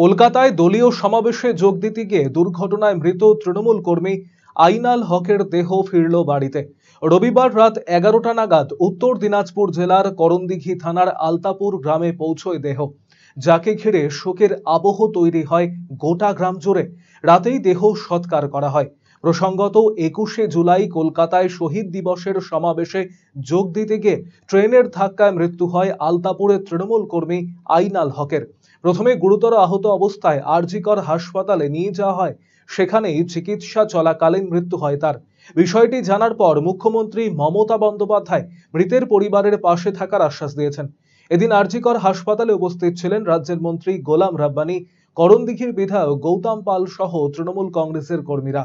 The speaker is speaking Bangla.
কলকাতায় দলীয় সমাবেশে যোগ দিতে গিয়ে দুর্ঘটনায় মৃত তৃণমূল কর্মী আইনাল হকের দেহ ফিরল বাড়িতে রবিবার রাত এগারোটা নাগাদ উত্তর দিনাজপুর জেলার করণদিঘি থানার আলতাপুর গ্রামে পৌঁছয় দেহ যাকে ঘিরে শোকের আবহ তৈরি হয় গোটা গ্রাম জুড়ে রাতেই দেহ সৎকার করা হয় প্রসঙ্গত একুশে জুলাই কলকাতায় শহীদ দিবসের সমাবেশে যোগ দিতে গিয়ে ট্রেনের ধাক্কায় মৃত্যু হয় আলতাপুরের তৃণমূল কর্মী আইনাল হকের প্রথমে গুরুতর আহত অবস্থায় আরজিকর হাসপাতালে নিয়ে যাওয়া হয় সেখানেই চিকিৎসা চলাকালীন মৃত্যু হয় তার বিষয়টি জানার পর মুখ্যমন্ত্রী মমতা বন্দ্যোপাধ্যায় মৃতের পরিবারের পাশে থাকার আশ্বাস দিয়েছেন এদিন আরজিকর হাসপাতালে উপস্থিত ছিলেন রাজ্যের মন্ত্রী গোলাম রাব্বানি করণদিঘির বিধায়ক গৌতম পাল সহ তৃণমূল কংগ্রেসের কর্মীরা